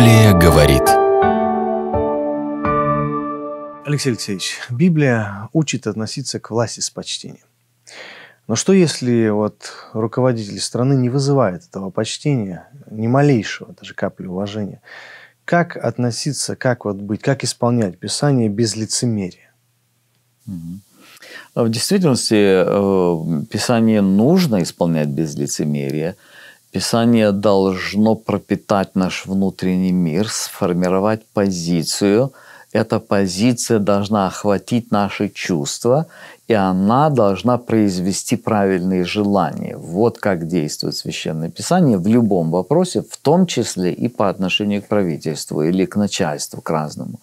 Библия говорит. Алексей Алексеевич, Библия учит относиться к власти с почтением. Но что если вот руководитель страны не вызывает этого почтения, ни малейшего, даже капли уважения? Как относиться, как вот быть, как исполнять Писание без лицемерия? А в действительности э, Писание нужно исполнять без лицемерия – Писание должно пропитать наш внутренний мир, сформировать позицию. Эта позиция должна охватить наши чувства, и она должна произвести правильные желания. Вот как действует Священное Писание в любом вопросе, в том числе и по отношению к правительству или к начальству, к разному.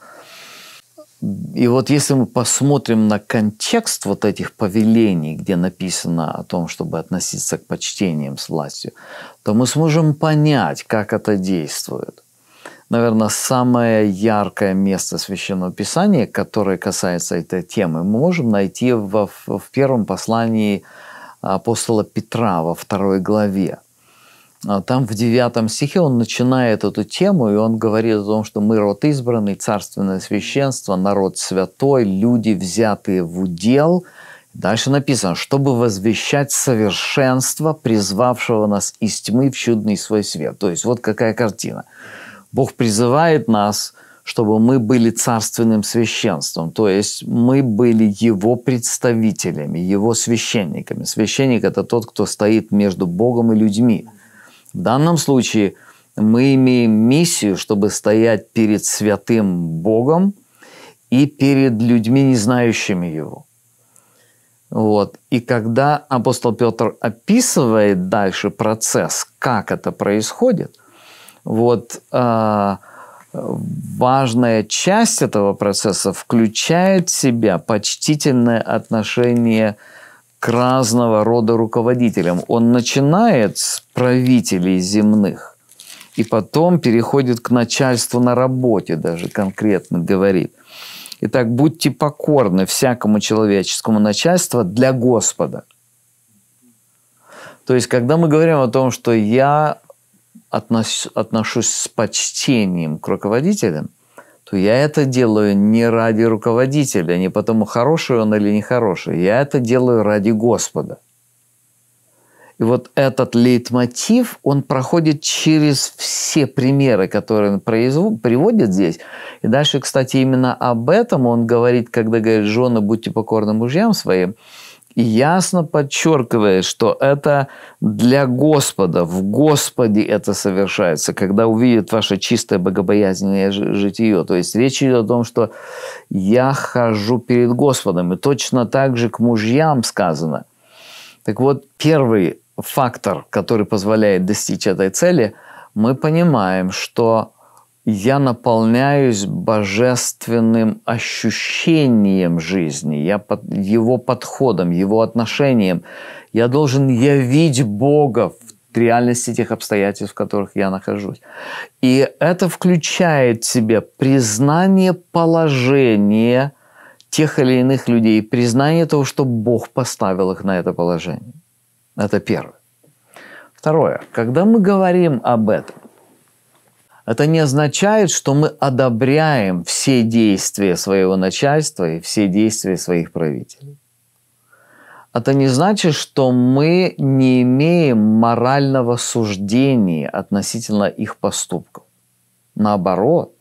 И вот если мы посмотрим на контекст вот этих повелений, где написано о том, чтобы относиться к почтениям с властью, то мы сможем понять, как это действует. Наверное, самое яркое место Священного Писания, которое касается этой темы, мы можем найти во, в первом послании апостола Петра во второй главе – а там в девятом стихе он начинает эту тему, и он говорит о том, что мы род избранный, царственное священство, народ святой, люди, взятые в удел. Дальше написано, чтобы возвещать совершенство, призвавшего нас из тьмы в чудный свой свет. То есть вот какая картина. Бог призывает нас, чтобы мы были царственным священством, то есть мы были его представителями, его священниками. Священник – это тот, кто стоит между Богом и людьми – в данном случае мы имеем миссию, чтобы стоять перед святым Богом и перед людьми, не знающими Его. Вот. И когда апостол Петр описывает дальше процесс, как это происходит, вот э, важная часть этого процесса включает в себя почтительное отношение к к разного рода руководителям. Он начинает с правителей земных и потом переходит к начальству на работе даже конкретно говорит. Итак, будьте покорны всякому человеческому начальству для Господа. То есть, когда мы говорим о том, что я отношусь с почтением к руководителям, то я это делаю не ради руководителя, не потому, хороший он или нехороший. Я это делаю ради Господа. И вот этот лейтмотив, он проходит через все примеры, которые он производ, приводит здесь. И дальше, кстати, именно об этом он говорит, когда говорит, жены, будьте покорны мужьям своим ясно подчеркивает, что это для Господа, в Господе это совершается, когда увидит ваше чистое богобоязненное житие. То есть речь идет о том, что я хожу перед Господом. И точно так же к мужьям сказано. Так вот, первый фактор, который позволяет достичь этой цели, мы понимаем, что я наполняюсь божественным ощущением жизни, я под, его подходом, его отношением. Я должен явить Бога в реальности тех обстоятельств, в которых я нахожусь. И это включает в себя признание положения тех или иных людей, признание того, что Бог поставил их на это положение. Это первое. Второе. Когда мы говорим об этом, это не означает, что мы одобряем все действия своего начальства и все действия своих правителей. Это не значит, что мы не имеем морального суждения относительно их поступков. Наоборот,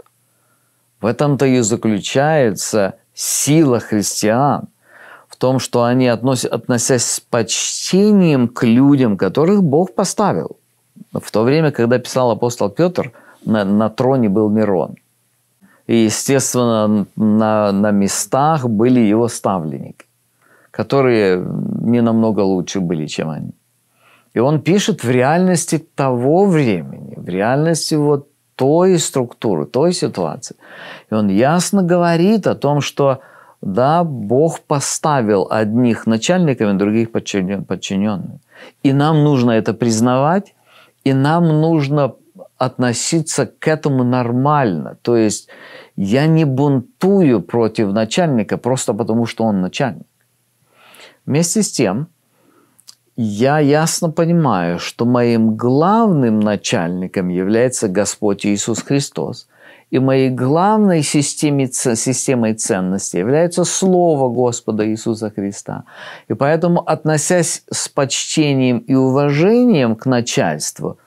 в этом-то и заключается сила христиан, в том, что они, относят, относясь с почтением к людям, которых Бог поставил. В то время, когда писал апостол Петр – на, на троне был Мирон. И, естественно, на, на местах были его ставленники, которые не намного лучше были, чем они. И он пишет в реальности того времени, в реальности вот той структуры, той ситуации. И он ясно говорит о том, что да, Бог поставил одних начальниками, других подчиненными. И нам нужно это признавать, и нам нужно относиться к этому нормально. То есть я не бунтую против начальника просто потому, что он начальник. Вместе с тем, я ясно понимаю, что моим главным начальником является Господь Иисус Христос. И моей главной системе, системой ценностей является Слово Господа Иисуса Христа. И поэтому, относясь с почтением и уважением к начальству –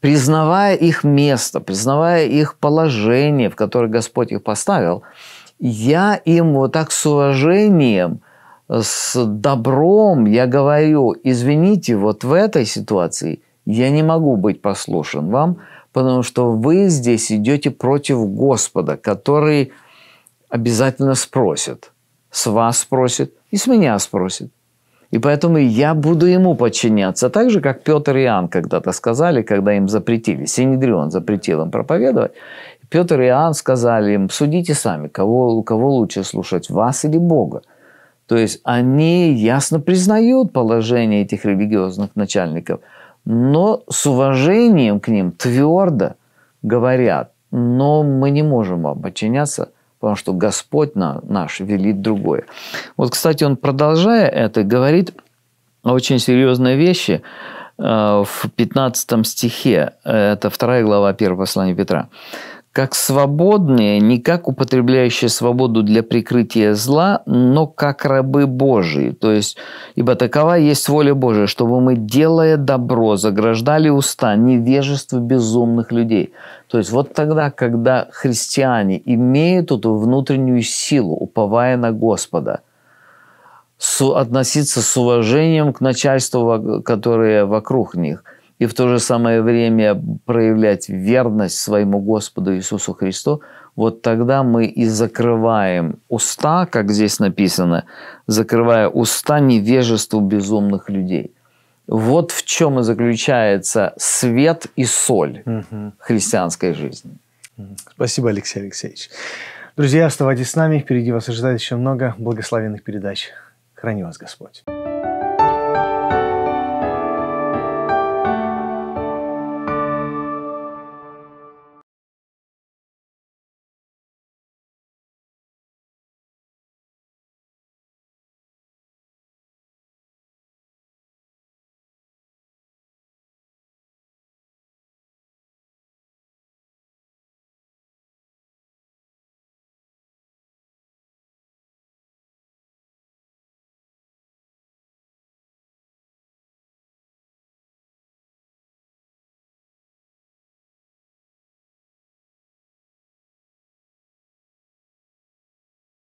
признавая их место, признавая их положение, в которое Господь их поставил, я им вот так с уважением, с добром, я говорю, извините, вот в этой ситуации я не могу быть послушен вам, потому что вы здесь идете против Господа, который обязательно спросит, с вас спросит и с меня спросит. И поэтому я буду ему подчиняться. Так же, как Петр и Иоанн когда-то сказали, когда им запретили, Синедрион запретил им проповедовать. Петр и Иоанн сказали им, судите сами, кого, кого лучше слушать, вас или Бога. То есть они ясно признают положение этих религиозных начальников, но с уважением к ним твердо говорят, но мы не можем вам подчиняться – потому что Господь на наш велит другое. Вот, кстати, он, продолжая это, говорит очень серьезные вещи э, в 15 стихе, это 2 глава 1 послания Петра как свободные, не как употребляющие свободу для прикрытия зла, но как рабы Божии. То есть, ибо такова есть воля Божия, чтобы мы, делая добро, заграждали уста невежеству безумных людей. То есть, вот тогда, когда христиане имеют эту внутреннюю силу, уповая на Господа – относиться с уважением к начальству, которое вокруг них – и в то же самое время проявлять верность своему Господу Иисусу Христу, вот тогда мы и закрываем уста, как здесь написано, закрывая уста невежеству безумных людей. Вот в чем и заключается свет и соль угу. христианской жизни. Спасибо, Алексей Алексеевич. Друзья, оставайтесь с нами. Впереди вас ожидает еще много благословенных передач. Храни вас Господь.